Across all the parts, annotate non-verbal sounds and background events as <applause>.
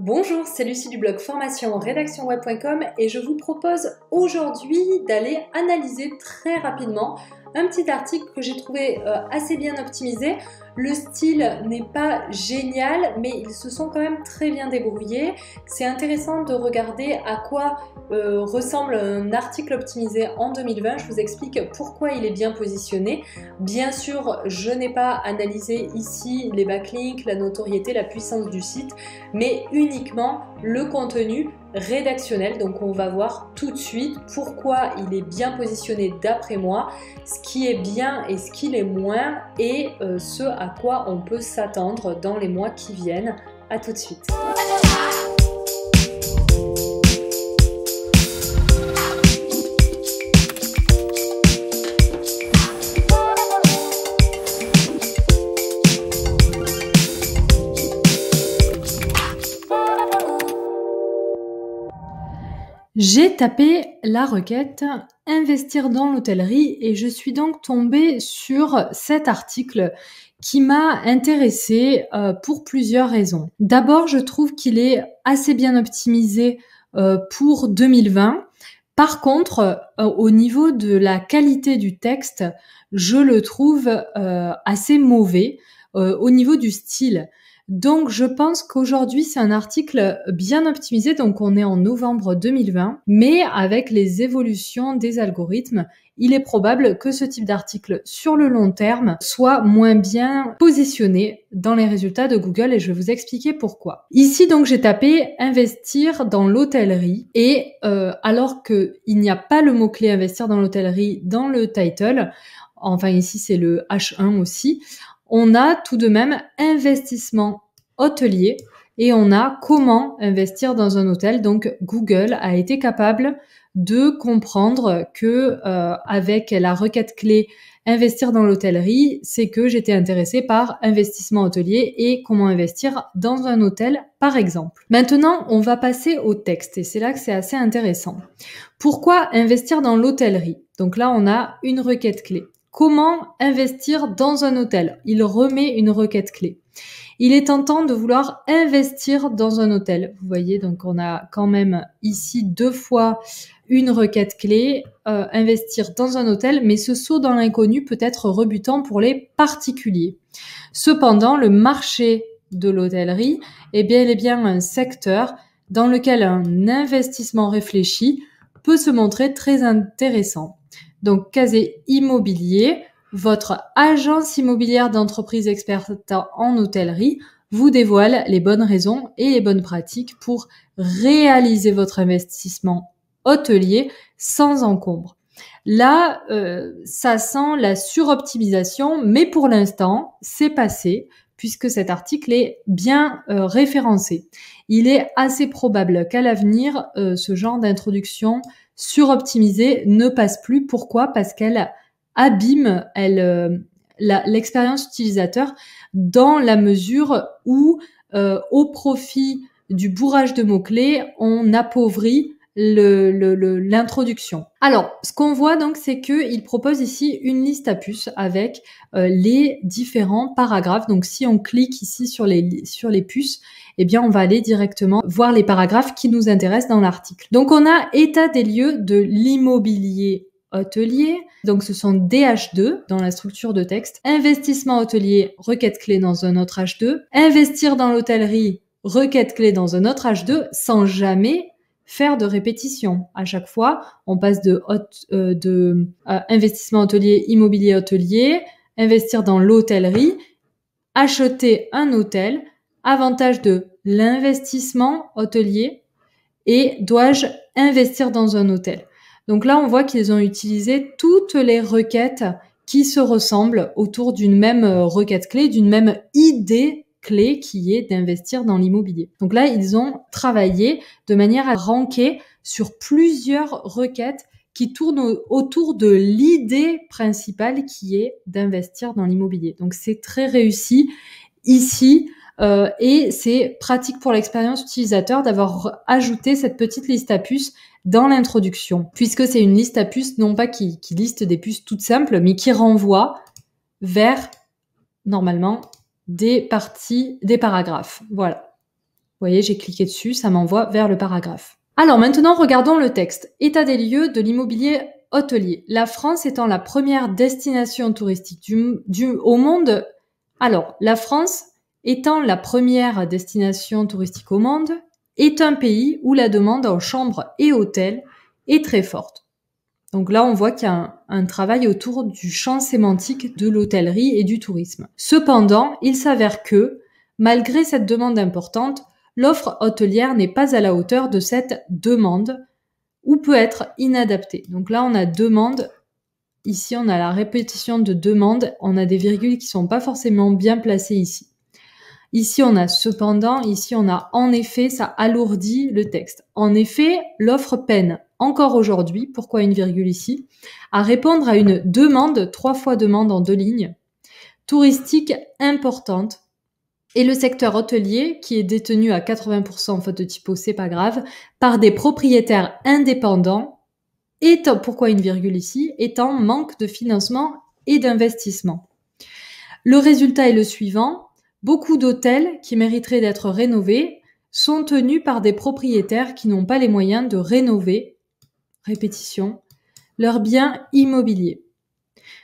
Bonjour, c'est Lucie du blog formation rédactionweb.com et je vous propose aujourd'hui d'aller analyser très rapidement un petit article que j'ai trouvé euh, assez bien optimisé. Le style n'est pas génial, mais ils se sont quand même très bien débrouillés. C'est intéressant de regarder à quoi euh, ressemble un article optimisé en 2020. Je vous explique pourquoi il est bien positionné. Bien sûr, je n'ai pas analysé ici les backlinks, la notoriété, la puissance du site, mais uniquement le contenu rédactionnel. Donc on va voir tout de suite pourquoi il est bien positionné d'après moi, ce qui est bien et ce qui est moins et euh, ce à quoi on peut s'attendre dans les mois qui viennent. À tout de suite. J'ai tapé la requête investir dans l'hôtellerie et je suis donc tombée sur cet article qui m'a intéressée euh, pour plusieurs raisons. D'abord, je trouve qu'il est assez bien optimisé euh, pour 2020. Par contre, euh, au niveau de la qualité du texte, je le trouve assez mauvais au niveau du style. Donc je pense qu'aujourd'hui c'est un article bien optimisé, donc on est en novembre 2020, mais avec les évolutions des algorithmes, il est probable que ce type d'article sur le long terme soit moins bien positionné dans les résultats de Google et je vais vous expliquer pourquoi. Ici donc j'ai tapé investir dans l'hôtellerie et euh, alors qu'il n'y a pas le mot-clé investir dans l'hôtellerie dans le title, enfin ici c'est le H1 aussi, on a tout de même investissement hôtelier et on a comment investir dans un hôtel. Donc Google a été capable de comprendre que euh, avec la requête clé investir dans l'hôtellerie, c'est que j'étais intéressée par investissement hôtelier et comment investir dans un hôtel par exemple. Maintenant, on va passer au texte et c'est là que c'est assez intéressant. Pourquoi investir dans l'hôtellerie Donc là, on a une requête clé. Comment investir dans un hôtel Il remet une requête clé. Il est tentant de vouloir investir dans un hôtel. Vous voyez, donc on a quand même ici deux fois une requête clé, euh, investir dans un hôtel, mais ce saut dans l'inconnu peut être rebutant pour les particuliers. Cependant, le marché de l'hôtellerie, eh est bien un secteur dans lequel un investissement réfléchi peut se montrer très intéressant. Donc, Casé Immobilier, votre agence immobilière d'entreprise experte en hôtellerie vous dévoile les bonnes raisons et les bonnes pratiques pour réaliser votre investissement hôtelier sans encombre. Là, euh, ça sent la suroptimisation, mais pour l'instant, c'est passé puisque cet article est bien euh, référencé. Il est assez probable qu'à l'avenir, euh, ce genre d'introduction suroptimisée ne passe plus. Pourquoi Parce qu'elle abîme euh, l'expérience utilisateur dans la mesure où, au profit du bourrage de mots-clés, on appauvrit l'introduction. Le, le, Alors, ce qu'on voit donc, c'est qu'il propose ici une liste à puces avec euh, les différents paragraphes. Donc, si on clique ici sur les, sur les puces, eh bien, on va aller directement voir les paragraphes qui nous intéressent dans l'article. Donc, on a état des lieux de l'immobilier hôtelier. Donc ce sont dh 2 dans la structure de texte. Investissement hôtelier, requête clé dans un autre H2. Investir dans l'hôtellerie, requête clé dans un autre H2 sans jamais faire de répétition. À chaque fois, on passe de, euh, de euh, investissement hôtelier, immobilier hôtelier, investir dans l'hôtellerie, acheter un hôtel, avantage de l'investissement hôtelier et dois-je investir dans un hôtel. Donc là, on voit qu'ils ont utilisé toutes les requêtes qui se ressemblent autour d'une même euh, requête clé, d'une même idée clé qui est d'investir dans l'immobilier. Donc là, ils ont travaillé de manière à ranquer sur plusieurs requêtes qui tournent autour de l'idée principale qui est d'investir dans l'immobilier. Donc c'est très réussi ici euh, et c'est pratique pour l'expérience utilisateur d'avoir ajouté cette petite liste à puces dans l'introduction, puisque c'est une liste à puces non pas qui, qui liste des puces toutes simples, mais qui renvoie vers normalement des parties, des paragraphes. Voilà. Vous voyez, j'ai cliqué dessus, ça m'envoie vers le paragraphe. Alors maintenant, regardons le texte. État des lieux de l'immobilier hôtelier. La France étant la première destination touristique du, au monde. Alors, la France étant la première destination touristique au monde, est un pays où la demande en chambres et hôtels est très forte. Donc là, on voit qu'il y a un, travail autour du champ sémantique de l'hôtellerie et du tourisme. Cependant, il s'avère que, malgré cette demande importante, l'offre hôtelière n'est pas à la hauteur de cette demande ou peut être inadaptée. Donc là, on a demande. Ici, on a la répétition de demande. On a des virgules qui sont pas forcément bien placées ici. Ici, on a cependant, ici, on a en effet, ça alourdit le texte. En effet, l'offre peine encore aujourd'hui, pourquoi une virgule ici, à répondre à une demande, trois fois demande en deux lignes, touristique importante. Et le secteur hôtelier, qui est détenu à 80% en faute de typo, c'est pas grave, par des propriétaires indépendants, étant pourquoi une virgule ici, étant manque de financement et d'investissement. Le résultat est le suivant, Beaucoup d'hôtels qui mériteraient d'être rénovés sont tenus par des propriétaires qui n'ont pas les moyens de rénover, répétition, leurs biens immobiliers.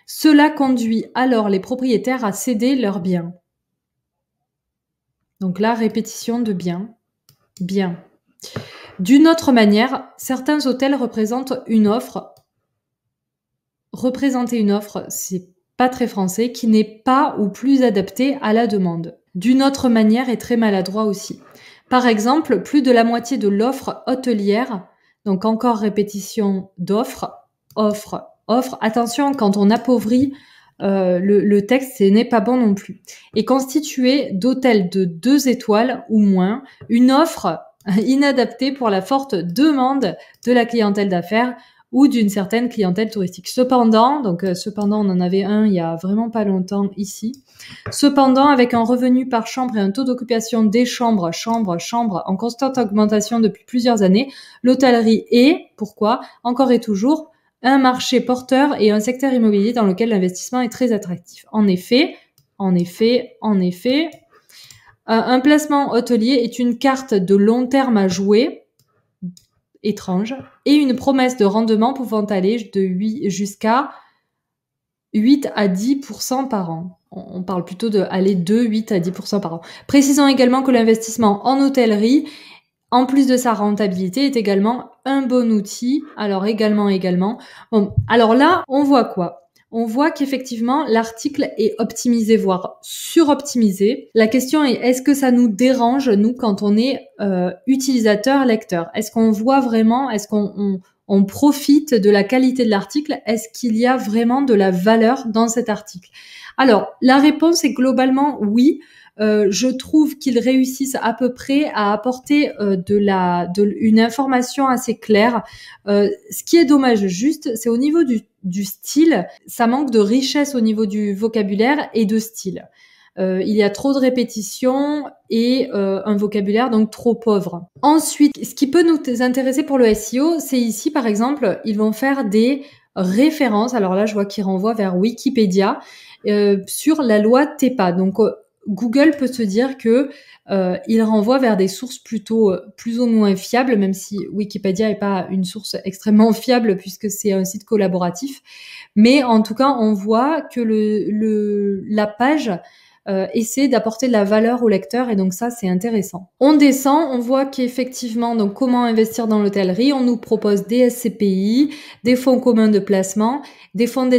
Cela conduit alors les propriétaires à céder leurs biens. Donc là, répétition de biens. Bien. D'une autre manière, certains hôtels représentent une offre. Représenter une offre, c'est pas très français, qui n'est pas ou plus adapté à la demande. D'une autre manière et très maladroit aussi. Par exemple, plus de la moitié de l'offre hôtelière, donc encore répétition d'offre, offre, offre. Attention, quand on appauvrit euh, le, texte, ce n'est pas bon non plus. est constitué d'hôtels de deux étoiles ou moins, une offre inadaptée pour la forte demande de la clientèle d'affaires ou d'une certaine clientèle touristique. Cependant, donc euh, cependant, on en avait un il y a vraiment pas longtemps ici. Cependant, avec un revenu par chambre et un taux d'occupation des chambres, chambres, chambres en constante augmentation depuis plusieurs années, l'hôtellerie est, pourquoi, encore et toujours, un marché porteur et un secteur immobilier dans lequel l'investissement est très attractif. En effet, en effet, en effet, euh, un placement hôtelier est une carte de long terme à jouer étrange, et une promesse de rendement pouvant aller de 8 jusqu'à 8 à 10 par an. On parle plutôt de aller de 8 à 10 par an. Précisons également que l'investissement en hôtellerie, en plus de sa rentabilité, est également un bon outil. Alors également, également. Bon, alors là, on voit quoi on voit qu'effectivement l'article est optimisé, voire suroptimisé. La question est est-ce que ça nous dérange, nous, quand on est euh, utilisateur, lecteur Est-ce qu'on voit vraiment, est-ce qu'on profite de la qualité de l'article Est-ce qu'il y a vraiment de la valeur dans cet article Alors, la réponse est globalement oui. Euh, je trouve qu'ils réussissent à peu près à apporter euh, de la de, une information assez claire. ce qui est dommage juste, c'est au niveau du du style, ça manque de richesse au niveau du vocabulaire et de style. Euh, il y a trop de répétitions et euh, un vocabulaire donc trop pauvre. Ensuite, ce qui peut nous intéresser pour le SEO, c'est ici par exemple, ils vont faire des références. Alors là, je vois qu'ils renvoient vers Wikipédia euh, sur la loi TEPA. Donc Google peut se dire que euh, il renvoie vers des sources plutôt euh, plus ou moins fiables, même si Wikipédia n'est pas une source extrêmement <laughs> fiable puisque c'est un site collaboratif. Mais en tout cas, on voit que le, le la page euh, essayer d'apporter de la valeur au lecteur et donc ça c'est intéressant. On descend, on voit qu'effectivement donc comment investir dans l'hôtellerie, on nous propose des SCPI, des fonds communs de placement, des fonds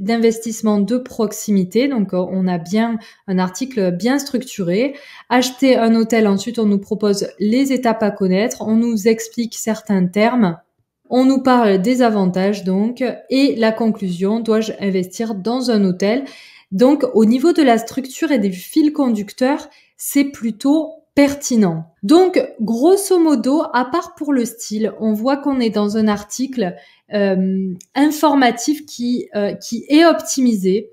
d'investissement de proximité. Donc euh, on a bien un article bien structuré. Acheter un hôtel, ensuite on nous propose les étapes à connaître, on nous explique certains termes, on nous parle des avantages donc et la conclusion, dois-je investir dans un hôtel donc, au niveau de la structure et des fils conducteurs, c'est plutôt pertinent. Donc, grosso modo, à part pour le style, on voit qu'on est dans un article euh, informatif qui, euh, qui est optimisé.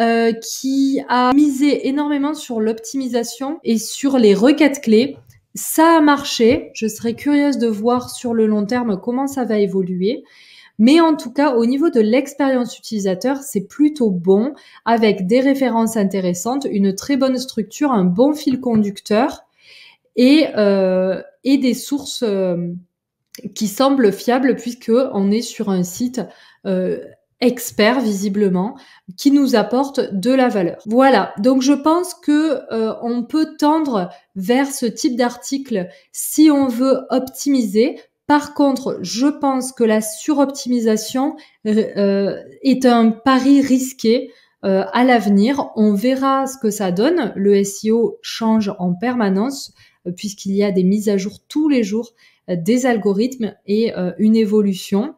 Euh, qui a misé énormément sur l'optimisation et sur les requêtes clés. Ça a marché. Je serais curieuse de voir sur le long terme comment ça va évoluer. Mais en tout cas, au niveau de l'expérience utilisateur, c'est plutôt bon avec des références intéressantes, une très bonne structure, un bon fil conducteur et, euh, et des sources euh, qui semblent fiables puisque on est sur un site euh, expert visiblement qui nous apporte de la valeur. Voilà, donc je pense que on peut tendre vers ce type d'article si on veut optimiser par contre, je pense que la suroptimisation euh, euh, est un pari risqué euh, à l'avenir. On verra ce que ça donne. Le SEO change en permanence puisqu'il y a des mises à jour tous les jours des algorithmes et une évolution.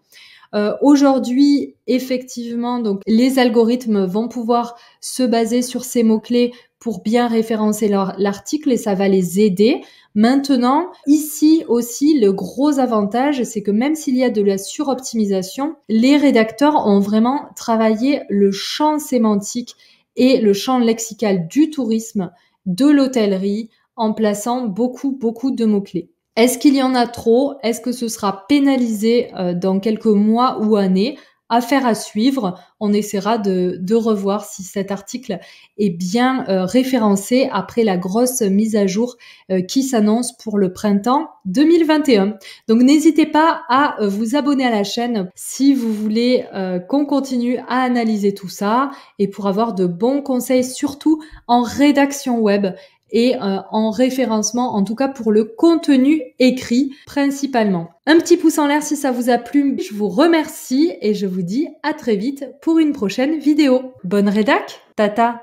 Euh, aujourd'hui, effectivement, donc les algorithmes vont pouvoir se baser sur ces mots-clés pour bien référencer l'article et ça va les aider. Maintenant, ici aussi, le gros avantage, c'est que même s'il y a de la suroptimisation, les rédacteurs ont vraiment travaillé le champ sémantique et le champ lexical du tourisme, de l'hôtellerie, en plaçant beaucoup, beaucoup de mots-clés. Est-ce qu'il y en a trop Est-ce que ce sera pénalisé euh, dans quelques mois ou années Affaire à suivre. On essaiera de, revoir si cet article est bien euh, référencé après la grosse mise à jour euh, qui s'annonce pour le printemps 2021. Donc n'hésitez pas à vous abonner à la chaîne si vous voulez qu'on continue à analyser tout ça et pour avoir de bons conseils surtout en rédaction web et euh, en référencement, en tout cas pour le contenu écrit principalement. Un petit pouce en l'air si ça vous a plu. Je vous remercie et je vous dis à très vite pour une prochaine vidéo. Bonne rédac, tata